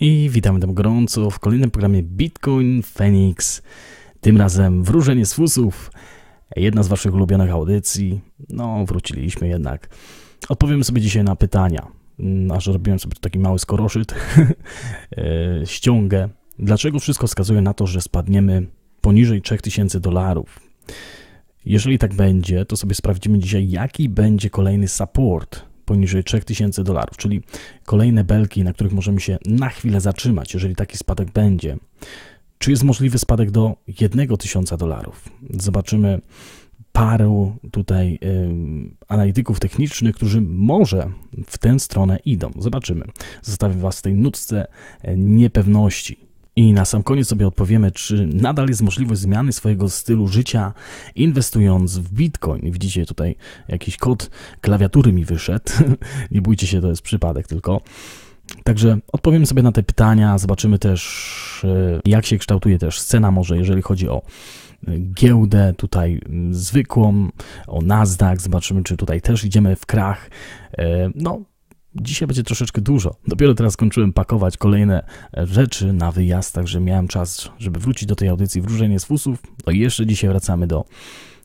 i witamy tam gorąco w kolejnym programie Bitcoin Phoenix. Tym razem wróżenie z fusów, jedna z waszych ulubionych audycji. No, wróciliśmy jednak. Odpowiem sobie dzisiaj na pytania. Mm, aż robiłem sobie taki mały skoroszyt, e, ściągę. Dlaczego wszystko wskazuje na to, że spadniemy poniżej 3000 dolarów? Jeżeli tak będzie, to sobie sprawdzimy dzisiaj, jaki będzie kolejny support poniżej 3000 dolarów, czyli kolejne belki, na których możemy się na chwilę zatrzymać, jeżeli taki spadek będzie. Czy jest możliwy spadek do 1000 dolarów? Zobaczymy parę tutaj y, analityków technicznych, którzy może w tę stronę idą. Zobaczymy. Zostawię Was w tej nutce e, niepewności. I na sam koniec sobie odpowiemy, czy nadal jest możliwość zmiany swojego stylu życia inwestując w bitcoin. Widzicie tutaj jakiś kod klawiatury mi wyszedł. Nie bójcie się, to jest przypadek tylko. Także odpowiemy sobie na te pytania, zobaczymy też, e, jak się kształtuje też scena, może jeżeli chodzi o e, giełdę tutaj mm, zwykłą, o Nasdaq, zobaczymy, czy tutaj też idziemy w krach. E, no, Dzisiaj będzie troszeczkę dużo. Dopiero teraz skończyłem pakować kolejne e, rzeczy na wyjazd, także miałem czas, żeby wrócić do tej audycji Wróżenie z Fusów. To no jeszcze dzisiaj wracamy do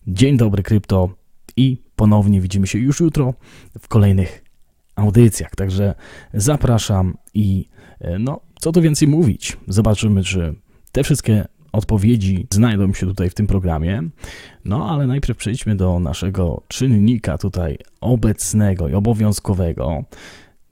Dzień Dobry Krypto i ponownie widzimy się już jutro w kolejnych audycjach. Także zapraszam i e, no, co tu więcej mówić. Zobaczymy, czy te wszystkie odpowiedzi znajdą się tutaj w tym programie. No ale najpierw przejdźmy do naszego czynnika tutaj obecnego i obowiązkowego.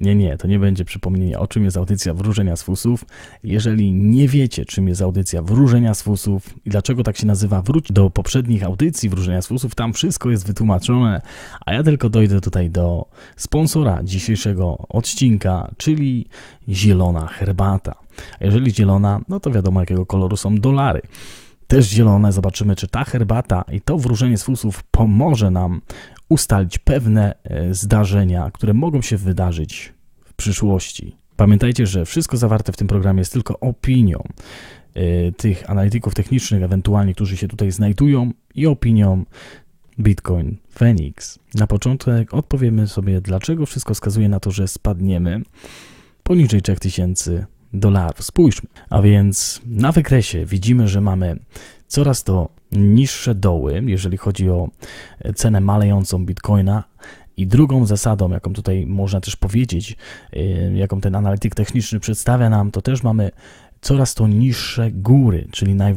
Nie, nie, to nie będzie przypomnienie o czym jest audycja Wróżenia z Fusów. Jeżeli nie wiecie, czym jest audycja Wróżenia z Fusów i dlaczego tak się nazywa, wróć do poprzednich audycji Wróżenia z Fusów, tam wszystko jest wytłumaczone, a ja tylko dojdę tutaj do sponsora dzisiejszego odcinka, czyli zielona herbata. A jeżeli zielona, no to wiadomo jakiego koloru są dolary też zielone. Zobaczymy, czy ta herbata i to wróżenie z fusów pomoże nam ustalić pewne e, zdarzenia, które mogą się wydarzyć w przyszłości. Pamiętajcie, że wszystko zawarte w tym programie jest tylko opinią e, tych analityków technicznych, ewentualnie, którzy się tutaj znajdują, i opinią Bitcoin Phoenix. Na początek odpowiemy sobie, dlaczego wszystko wskazuje na to, że spadniemy poniżej 3000 dolarów. Spójrzmy. A więc na wykresie widzimy, że mamy coraz to niższe doły, jeżeli chodzi o cenę malejącą bitcoina. I drugą zasadą, jaką tutaj można też powiedzieć, y, jaką ten analityk techniczny przedstawia nam, to też mamy coraz to niższe góry, czyli naj,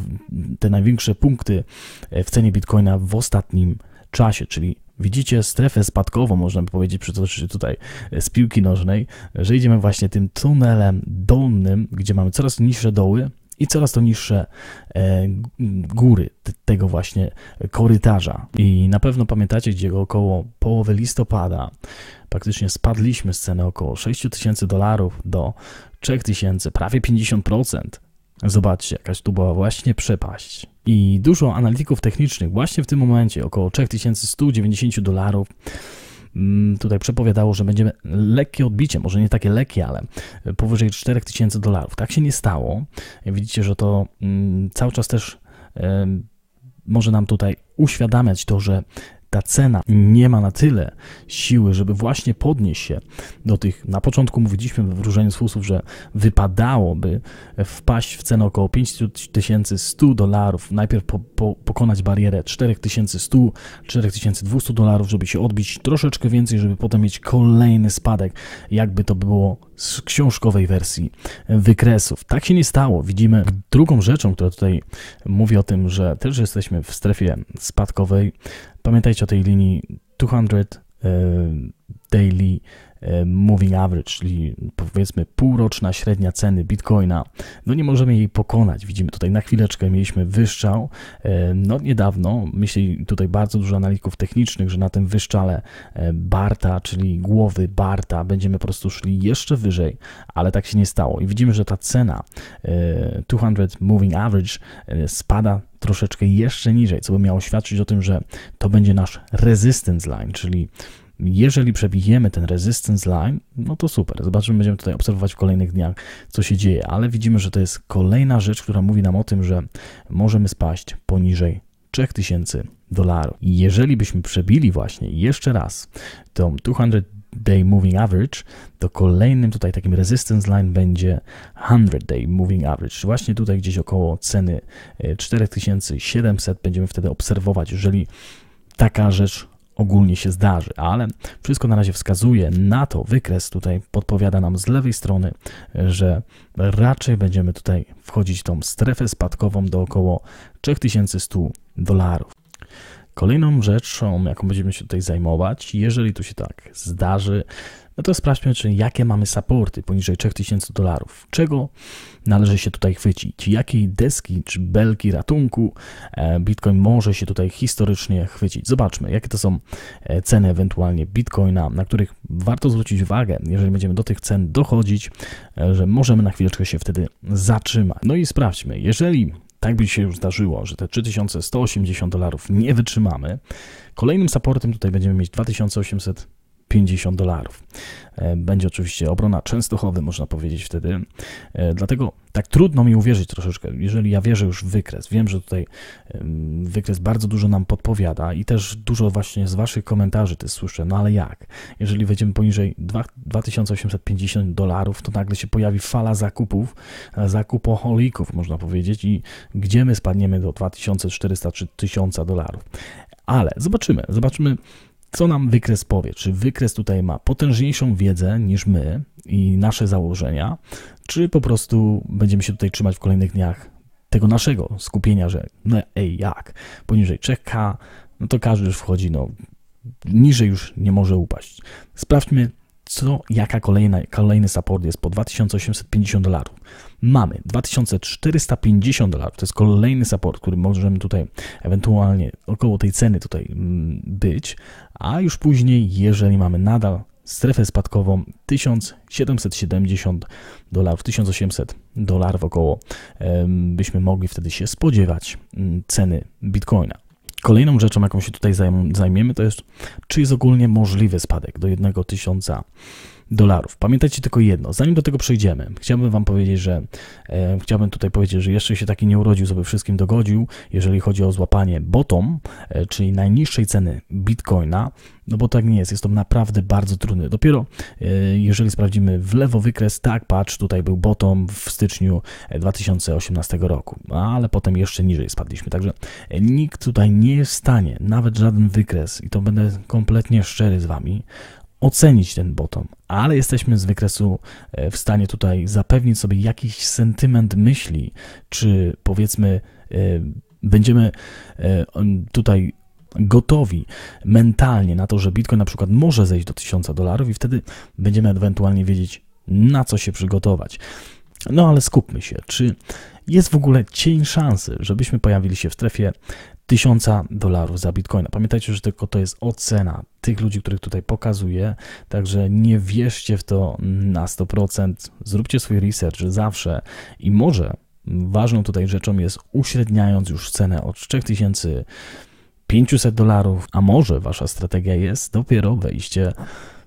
te największe punkty e, w cenie bitcoina w ostatnim czasie, czyli widzicie strefę spadkową, można by powiedzieć, przytoczyć tutaj e, z piłki nożnej, że idziemy właśnie tym tunelem dolnym, gdzie mamy coraz niższe doły, i coraz to niższe e, góry tego właśnie korytarza. I na pewno pamiętacie, gdzie około połowy listopada praktycznie spadliśmy z ceny około 6 tysięcy dolarów do 3 tysięcy, prawie 50%. Zobaczcie, jakaś tu była właśnie przepaść. I dużo analityków technicznych właśnie w tym momencie, około 3190 dolarów, Mm, tutaj przepowiadało, że będzie lekkie odbicie, może nie takie lekkie, ale powyżej 4000 dolarów. Tak się nie stało. Widzicie, że to mm, cały czas też może nam tutaj uświadamiać to, że ta cena nie ma na tyle siły, żeby właśnie podnieść się do tych, na początku mówiliśmy w wróżeniu z fusów, że wypadałoby wpaść w cenę około 5100 dolarów, najpierw po, po, pokonać barierę 4100, 4200 dolarów, żeby się odbić troszeczkę więcej, żeby potem mieć kolejny spadek, jakby to było z książkowej wersji wykresów. Tak się nie stało. Widzimy drugą rzeczą, która tutaj mówi o tym, że też jesteśmy w strefie spadkowej. Pamiętajcie o tej linii 200 e, daily E, moving average, czyli powiedzmy półroczna średnia ceny bitcoina, no nie możemy jej pokonać. Widzimy tutaj na chwileczkę mieliśmy wyszczał, e, no niedawno, myśli tutaj bardzo dużo analityków technicznych, że na tym wyszczale e, Barta, czyli głowy Barta, będziemy po prostu szli jeszcze wyżej, ale tak się nie stało i widzimy, że ta cena 200 moving average spada troszeczkę jeszcze niżej, co by miało świadczyć o tym, że to będzie nasz resistance line, czyli jeżeli przebijemy ten resistance line, no to super. Zobaczymy, będziemy tutaj obserwować w kolejnych dniach, co się dzieje, ale widzimy, że to jest kolejna rzecz, która mówi nam o tym, że możemy spaść poniżej 3000 dolarów. Jeżeli byśmy przebili właśnie jeszcze raz tą 200 Day Moving Average, to kolejnym tutaj takim resistance line będzie 100 Day Moving Average. Właśnie tutaj gdzieś około ceny 4700 e, będziemy wtedy obserwować, jeżeli taka rzecz ogólnie się zdarzy, ale wszystko na razie wskazuje na to, wykres tutaj podpowiada nam z lewej strony, że raczej będziemy tutaj wchodzić w tą strefę spadkową do około 3100 dolarów. Kolejną rzeczą, jaką będziemy się tutaj zajmować, jeżeli to się tak zdarzy, no to sprawdźmy, czy jakie mamy supporty poniżej 3000 dolarów. Czego należy się tutaj chwycić? Jakiej deski czy belki ratunku e, Bitcoin może się tutaj historycznie chwycić? Zobaczmy, jakie to są e, ceny ewentualnie Bitcoina, na których warto zwrócić uwagę, jeżeli będziemy do tych cen dochodzić, e, że możemy na chwileczkę się wtedy zatrzymać. No i sprawdźmy, jeżeli tak by się już zdarzyło, że te 3180 dolarów nie wytrzymamy, kolejnym supportem tutaj będziemy mieć 2800 50 dolarów. E, będzie oczywiście obrona częstochowy, można powiedzieć wtedy. E, dlatego tak trudno mi uwierzyć troszeczkę, jeżeli ja wierzę już w wykres. Wiem, że tutaj wykres bardzo dużo nam podpowiada i też dużo właśnie z Waszych komentarzy też słyszę, no ale jak? Jeżeli wejdziemy poniżej 2850 dolarów, to nagle się pojawi fala zakupów, e, zakupoholików, można powiedzieć, i gdzie my spadniemy do 2400 czy 1000 dolarów. Ale zobaczymy, zobaczymy, co nam wykres powie? Czy wykres tutaj ma potężniejszą wiedzę niż my i nasze założenia, czy po prostu będziemy się tutaj trzymać w kolejnych dniach tego naszego skupienia, że no ej, jak? Poniżej 3K, no to każdy już wchodzi, no niżej już nie może upaść. Sprawdźmy co, jaka kolejna, kolejny support jest po 2850 dolarów. Mamy 2450 dolarów, to jest kolejny support, który możemy tutaj ewentualnie około tej ceny tutaj mm, być, a już później, jeżeli mamy nadal strefę spadkową 1770 dolarów, 1800 dolarów około, byśmy mogli wtedy się spodziewać mm, ceny bitcoina. Kolejną rzeczą, jaką się tutaj zajmiemy, to jest, czy jest ogólnie możliwy spadek do jednego tysiąca dolarów. Pamiętajcie tylko jedno, zanim do tego przejdziemy, chciałbym Wam powiedzieć, że e, chciałbym tutaj powiedzieć, że jeszcze się taki nie urodził, żeby wszystkim dogodził, jeżeli chodzi o złapanie bottom, e, czyli najniższej ceny bitcoina, no bo tak nie jest, jest to naprawdę bardzo trudne. Dopiero e, jeżeli sprawdzimy w lewo wykres, tak, patrz, tutaj był bottom w styczniu 2018 e, roku, no, ale potem jeszcze niżej spadliśmy, także e, nikt tutaj nie jest w stanie, nawet żaden wykres, i to będę kompletnie szczery z Wami, ocenić ten bottom, ale jesteśmy z wykresu e, w stanie tutaj zapewnić sobie jakiś sentyment myśli, czy powiedzmy e, będziemy e, tutaj gotowi mentalnie na to, że Bitcoin na przykład może zejść do 1000 dolarów i wtedy będziemy ewentualnie wiedzieć, na co się przygotować. No ale skupmy się, czy jest w ogóle cień szansy, żebyśmy pojawili się w strefie 1000 dolarów za bitcoina. Pamiętajcie, że tylko to jest ocena tych ludzi, których tutaj pokazuję, także nie wierzcie w to na 100%. Zróbcie swój research zawsze i może ważną tutaj rzeczą jest uśredniając już cenę od 3500 dolarów, a może wasza strategia jest dopiero wejście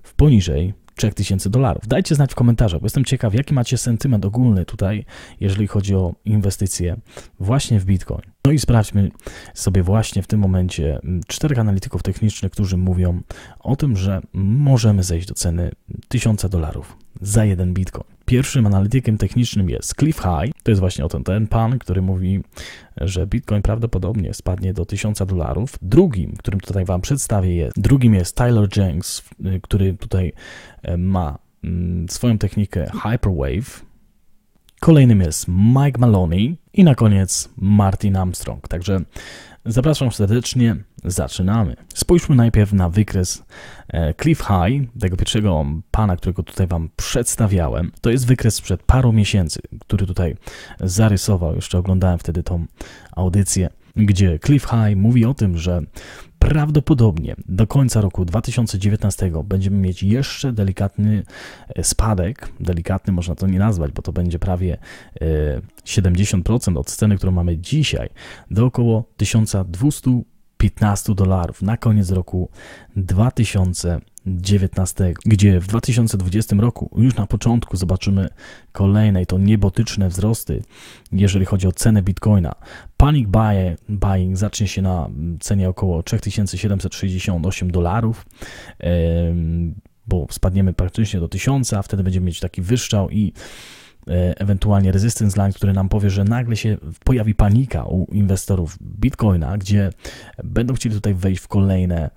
w poniżej 3000 dolarów. Dajcie znać w komentarzach, bo jestem ciekaw, jaki macie sentyment ogólny tutaj, jeżeli chodzi o inwestycje właśnie w Bitcoin. No i sprawdźmy sobie właśnie w tym momencie mm, czterech analityków technicznych, którzy mówią o tym, że możemy zejść do ceny 1000 dolarów za jeden Bitcoin. Pierwszym analitykiem technicznym jest Cliff High, to jest właśnie o ten, ten pan, który mówi, że Bitcoin prawdopodobnie spadnie do 1000 dolarów. Drugim, którym tutaj Wam przedstawię, jest, drugim jest Tyler Jenks, który tutaj e, ma mm, swoją technikę Hyperwave. Kolejnym jest Mike Maloney i na koniec Martin Armstrong. Także Zapraszam serdecznie, zaczynamy. Spójrzmy najpierw na wykres e, Cliff High, tego pierwszego pana, którego tutaj Wam przedstawiałem. To jest wykres przed paru miesięcy, który tutaj zarysował, jeszcze oglądałem wtedy tą audycję, gdzie Cliff High mówi o tym, że prawdopodobnie do końca roku 2019 będziemy mieć jeszcze delikatny e, spadek. Delikatny można to nie nazwać, bo to będzie prawie 70% e, od ceny, którą mamy dzisiaj, do około 1215 dolarów na koniec roku 2019. 19. gdzie w 2020 roku już na początku zobaczymy kolejne i to niebotyczne wzrosty, jeżeli chodzi o cenę bitcoina. Panic buy, buying zacznie się na cenie około 3768 dolarów bo spadniemy praktycznie do 1000, a wtedy będziemy mieć taki wyszczał i e, ewentualnie resistance line, który nam powie, że nagle się pojawi panika u inwestorów Bitcoina, gdzie będą chcieli tutaj wejść w kolejne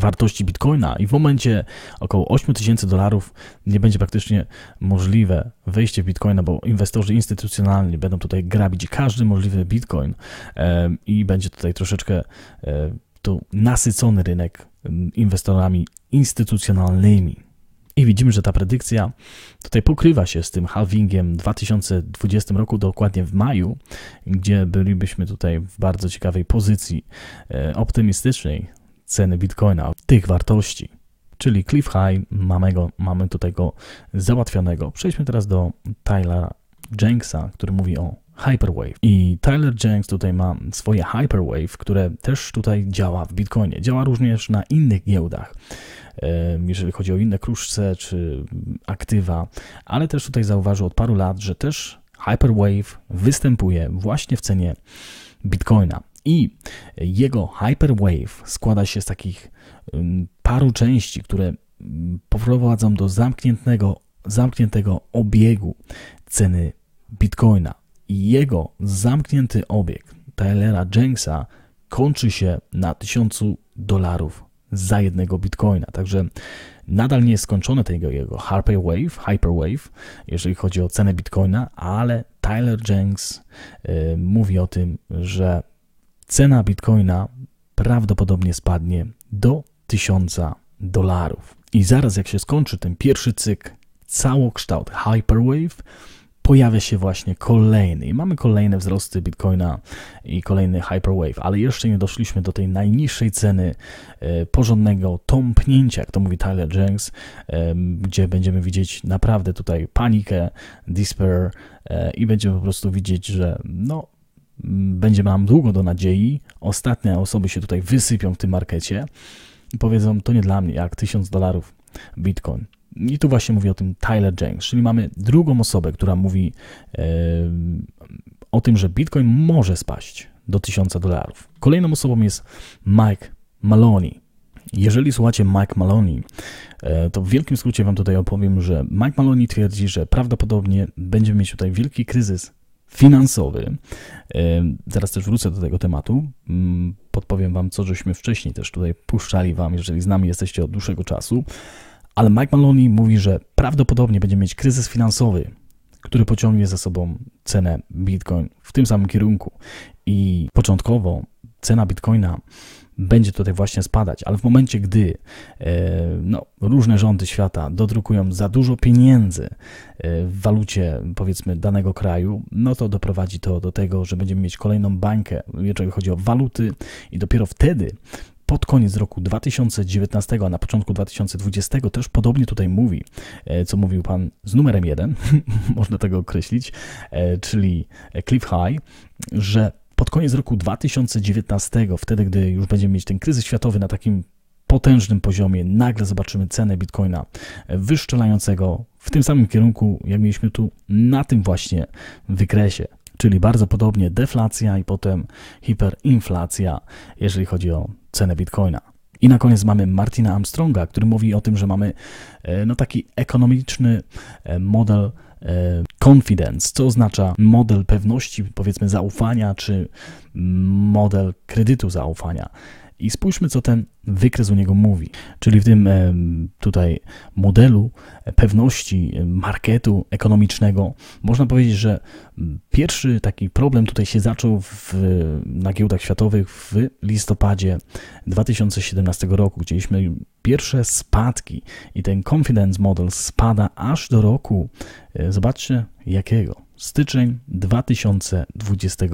wartości bitcoina i w momencie około 8000 dolarów nie będzie praktycznie możliwe wejście w bitcoina, bo inwestorzy instytucjonalni będą tutaj grabić każdy możliwy bitcoin i będzie tutaj troszeczkę e, tu nasycony rynek inwestorami instytucjonalnymi. I widzimy, że ta predykcja tutaj pokrywa się z tym halvingiem w 2020 roku, dokładnie w maju, gdzie bylibyśmy tutaj w bardzo ciekawej pozycji e, optymistycznej ceny bitcoina, tych wartości. Czyli cliff high, mamy, go, mamy tutaj go załatwionego. Przejdźmy teraz do Tylera Jenksa, który mówi o Hyperwave. I Tyler Jenks tutaj ma swoje Hyperwave, które też tutaj działa w Bitcoinie. Działa również na innych giełdach, jeżeli chodzi o inne kruszce czy aktywa, ale też tutaj zauważył od paru lat, że też Hyperwave występuje właśnie w cenie Bitcoina. I jego Hyperwave składa się z takich paru części, które poprowadzą do zamkniętego, zamkniętego obiegu ceny bitcoina. I jego zamknięty obieg Tylera Jenksa kończy się na 1000 dolarów za jednego bitcoina. Także nadal nie jest skończone tego jego Hyperwave, Hyperwave, jeżeli chodzi o cenę bitcoina, ale Tyler Jenks y, mówi o tym, że cena bitcoina prawdopodobnie spadnie do 1000 dolarów. I zaraz jak się skończy ten pierwszy cykl, całokształt Hyperwave, pojawia się właśnie kolejny. I mamy kolejne wzrosty Bitcoina i kolejny Hyperwave, ale jeszcze nie doszliśmy do tej najniższej ceny e, porządnego tąpnięcia, jak to mówi Tyler Jenks, e, gdzie będziemy widzieć naprawdę tutaj panikę, despair e, i będziemy po prostu widzieć, że no będzie mam długo do nadziei, ostatnie osoby się tutaj wysypią w tym markecie i powiedzą, to nie dla mnie, jak 1000 dolarów bitcoin. I tu właśnie mówi o tym Tyler Jenks, czyli mamy drugą osobę, która mówi e, o tym, że bitcoin może spaść do 1000 dolarów. Kolejną osobą jest Mike Maloney. Jeżeli słuchacie Mike Maloney, e, to w wielkim skrócie Wam tutaj opowiem, że Mike Maloney twierdzi, że prawdopodobnie będziemy mieć tutaj wielki kryzys finansowy. Zaraz też wrócę do tego tematu. Mm, podpowiem Wam, co żeśmy wcześniej też tutaj puszczali Wam, jeżeli z nami jesteście od dłuższego czasu. Ale Mike Maloney mówi, że prawdopodobnie będzie mieć kryzys finansowy, który pociągnie za sobą cenę Bitcoin w tym samym kierunku. I początkowo cena Bitcoina będzie tutaj właśnie spadać, ale w momencie, gdy e, no, różne rządy świata dodrukują za dużo pieniędzy e, w walucie powiedzmy danego kraju, no to doprowadzi to do tego, że będziemy mieć kolejną bańkę, jeżeli chodzi o waluty i dopiero wtedy pod koniec roku 2019, a na początku 2020 też podobnie tutaj mówi, e, co mówił pan z numerem 1, można tego określić, czyli Cliff High, że pod koniec roku 2019, wtedy gdy już będziemy mieć ten kryzys światowy na takim potężnym poziomie, nagle zobaczymy cenę bitcoina e, wyszczelającego w tym samym kierunku, jak mieliśmy tu na tym właśnie wykresie. Czyli bardzo podobnie deflacja i potem hiperinflacja, jeżeli chodzi o cenę bitcoina. I na koniec mamy Martina Armstronga, który mówi o tym, że mamy e, no, taki ekonomiczny e, model E, confidence, co oznacza model pewności, powiedzmy zaufania, czy model kredytu zaufania. I spójrzmy, co ten wykres u niego mówi. Czyli w tym tutaj modelu e, pewności e, marketu ekonomicznego, można powiedzieć, że pierwszy taki problem tutaj się zaczął w, na giełdach światowych w listopadzie 2017 roku, gdzie mieliśmy pierwsze spadki i ten confidence model spada aż do roku, e, zobaczcie jakiego, styczeń 2020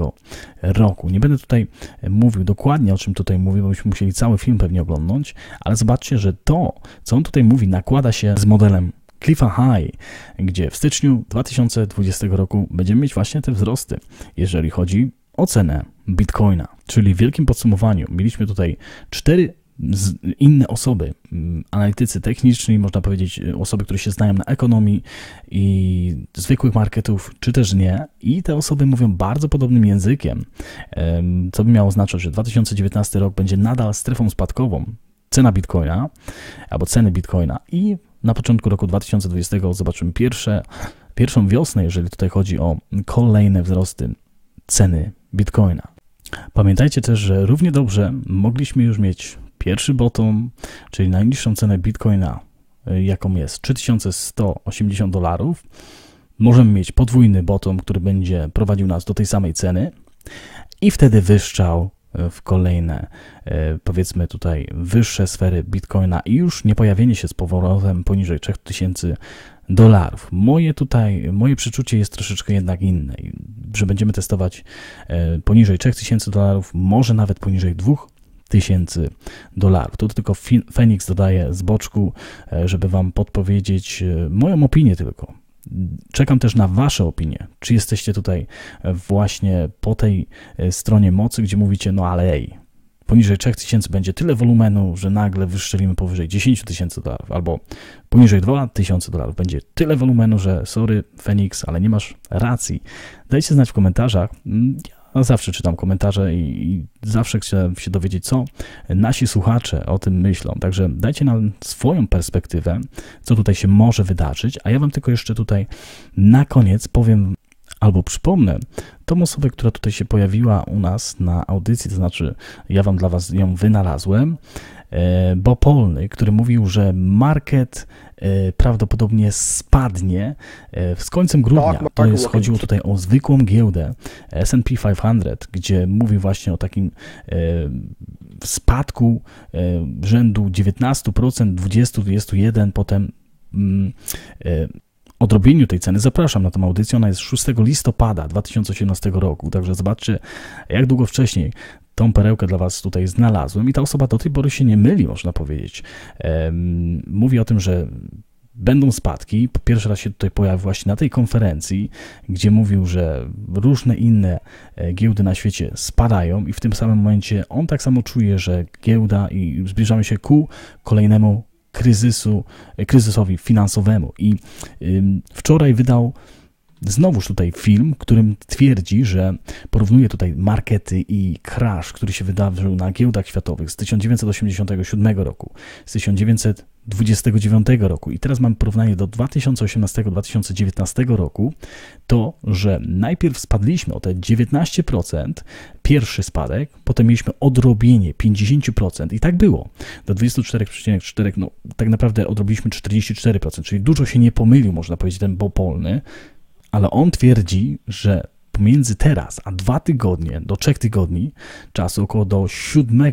roku. Nie będę tutaj e, mówił dokładnie o czym tutaj mówił, bo byśmy musieli cały film pewnie oglądnąć, ale zobaczcie, że to, co on tutaj mówi, nakłada się z modelem Cliffa High, gdzie w styczniu 2020 roku będziemy mieć właśnie te wzrosty, jeżeli chodzi o cenę Bitcoina. Czyli w wielkim podsumowaniu mieliśmy tutaj 4 inne osoby, mm, analitycy techniczni, można powiedzieć y, osoby, które się znają na ekonomii i zwykłych marketów, czy też nie, i te osoby mówią bardzo podobnym językiem, co by miało oznaczać, że 2019 rok będzie nadal strefą spadkową cena bitcoina albo ceny bitcoina i na początku roku 2020 zobaczymy pierwsze, pierwszą wiosnę, jeżeli tutaj chodzi o kolejne wzrosty ceny bitcoina. Pamiętajcie też, że równie dobrze mogliśmy już mieć Pierwszy bottom, czyli najniższą cenę bitcoina, e, jaką jest 3180 dolarów, możemy mieć podwójny bottom, który będzie prowadził nas do tej samej ceny i wtedy wyszczał e, w kolejne, e, powiedzmy tutaj, wyższe sfery bitcoina i już nie pojawienie się z powrotem poniżej 3000 dolarów. Moje tutaj, moje przeczucie jest troszeczkę jednak inne, że będziemy testować poniżej 3000 dolarów, może nawet poniżej 2 tysięcy dolarów. Tu tylko Phoenix dodaje z boczku, e, żeby Wam podpowiedzieć e, moją opinię tylko. Czekam też na Wasze opinie. Czy jesteście tutaj e, właśnie po tej stronie mocy, gdzie mówicie, no ale ej, poniżej 3000 będzie tyle wolumenu, że nagle wyszczelimy powyżej 10 tysięcy dolarów, albo poniżej 2000 dolarów będzie tyle wolumenu, że sorry, Fenix, ale nie masz racji. Dajcie znać w komentarzach. Mm, ja no, zawsze czytam komentarze i, i zawsze chcę się dowiedzieć, co nasi słuchacze o tym myślą. Także dajcie nam swoją perspektywę, co tutaj się może wydarzyć, a ja Wam tylko jeszcze tutaj na koniec powiem albo przypomnę tą osobę, która tutaj się pojawiła u nas na audycji, to znaczy ja Wam dla Was ją wynalazłem. E, bo Polny, który mówił, że market e, prawdopodobnie spadnie e, z końcem tak, grudnia. No tak, to jest, chodziło tutaj o zwykłą giełdę S&P 500, gdzie mówił właśnie o takim spadku rzędu 19%, 20, 21, potem mm, odrobieniu tej ceny zapraszam na tą audycję. Ona jest 6 listopada 2018 roku, także zobaczcie, jak długo wcześniej tą perełkę dla Was tutaj znalazłem i ta osoba do tej pory się nie myli, można powiedzieć. Mówi o tym, że będą spadki. Pierwszy raz się tutaj pojawił właśnie na tej konferencji, gdzie mówił, że różne inne e, giełdy na świecie spadają i w tym samym momencie on tak samo czuje, że giełda i zbliżamy się ku kolejnemu kryzysu, e, kryzysowi finansowemu. I wczoraj wydał Znowuż tutaj film, którym twierdzi, że porównuje tutaj markety i crash, który się wydarzył na giełdach światowych z 1987 roku, z 1929 roku i teraz mam porównanie do 2018-2019 roku, to, że najpierw spadliśmy o te 19%, pierwszy spadek, potem mieliśmy odrobienie 50% i tak było. Do 24,4, no tak naprawdę odrobiliśmy 44%, czyli dużo się nie pomylił, można powiedzieć, ten Bopolny, ale on twierdzi, że pomiędzy teraz a dwa tygodnie do trzech tygodni, czasu około do 7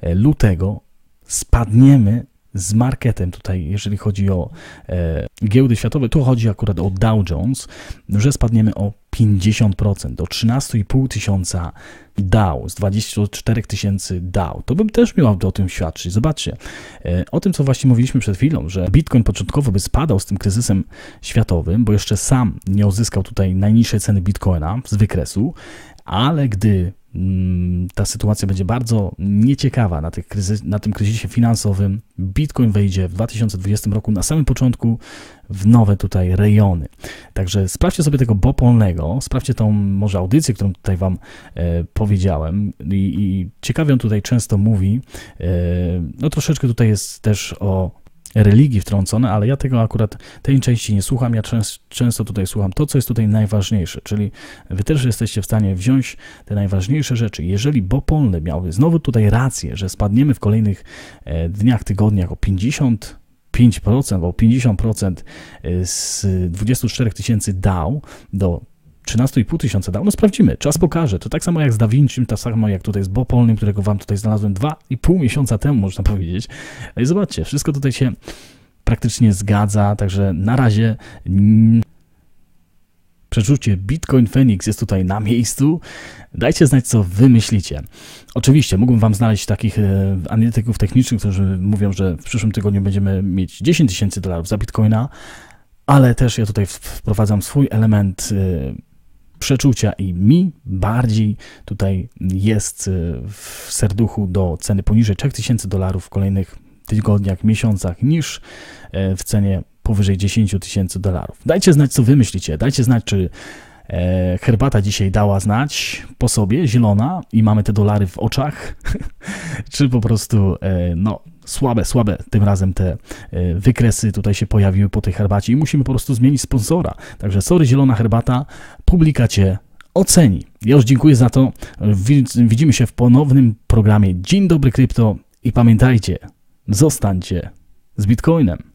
e, lutego, spadniemy z marketem tutaj, jeżeli chodzi o e, giełdy światowe, tu chodzi akurat o Dow Jones, że spadniemy o 50%, do 13,5 tysiąca Dow, z 24 tysięcy Dow. To bym też miał o tym świadczyć. Zobaczcie, e, o tym co właśnie mówiliśmy przed chwilą, że Bitcoin początkowo by spadał z tym kryzysem światowym, bo jeszcze sam nie uzyskał tutaj najniższej ceny Bitcoina z wykresu, ale gdy Mm, ta sytuacja będzie bardzo nieciekawa na, tych kryzys, na tym kryzysie finansowym. Bitcoin wejdzie w 2020 roku na samym początku w nowe tutaj rejony. Także sprawdźcie sobie tego Bopolnego, sprawdźcie tą może audycję, którą tutaj Wam e, powiedziałem i, i ciekawie on tutaj często mówi. E, no troszeczkę tutaj jest też o religii wtrącone, ale ja tego akurat, tej części nie słucham. Ja często tutaj słucham to, co jest tutaj najważniejsze, czyli wy też jesteście w stanie wziąć te najważniejsze rzeczy. Jeżeli Bopolny miałby znowu tutaj rację, że spadniemy w kolejnych e, dniach, tygodniach o 50 5% 50% z 24 tysięcy DAO do 13,5 tysiąca dał? No sprawdzimy, czas pokaże. To tak samo jak z Da Vinci, tak samo jak tutaj z Bopolnym, którego wam tutaj znalazłem 2,5 miesiąca temu, można powiedzieć. No i zobaczcie, wszystko tutaj się praktycznie zgadza, także na razie mm, przeczucie Bitcoin Phoenix jest tutaj na miejscu. Dajcie znać, co wy myślicie. Oczywiście mógłbym wam znaleźć takich e, analityków technicznych, którzy mówią, że w przyszłym tygodniu będziemy mieć 10 tysięcy dolarów za Bitcoina, ale też ja tutaj wprowadzam swój element e, przeczucia i mi bardziej tutaj jest y, w serduchu do ceny poniżej 3000 dolarów w kolejnych tygodniach, miesiącach niż e, w cenie powyżej 10 tysięcy dolarów. Dajcie znać, co wy myślicie. Dajcie znać, czy e, herbata dzisiaj dała znać po sobie, zielona i mamy te dolary w oczach, czy po prostu e, no, słabe, słabe tym razem te e, wykresy tutaj się pojawiły po tej herbacie i musimy po prostu zmienić sponsora. Także sorry, zielona herbata, publika cię oceni. Ja już dziękuję za to. Widzimy się w ponownym programie. Dzień dobry krypto i pamiętajcie, zostańcie z Bitcoinem.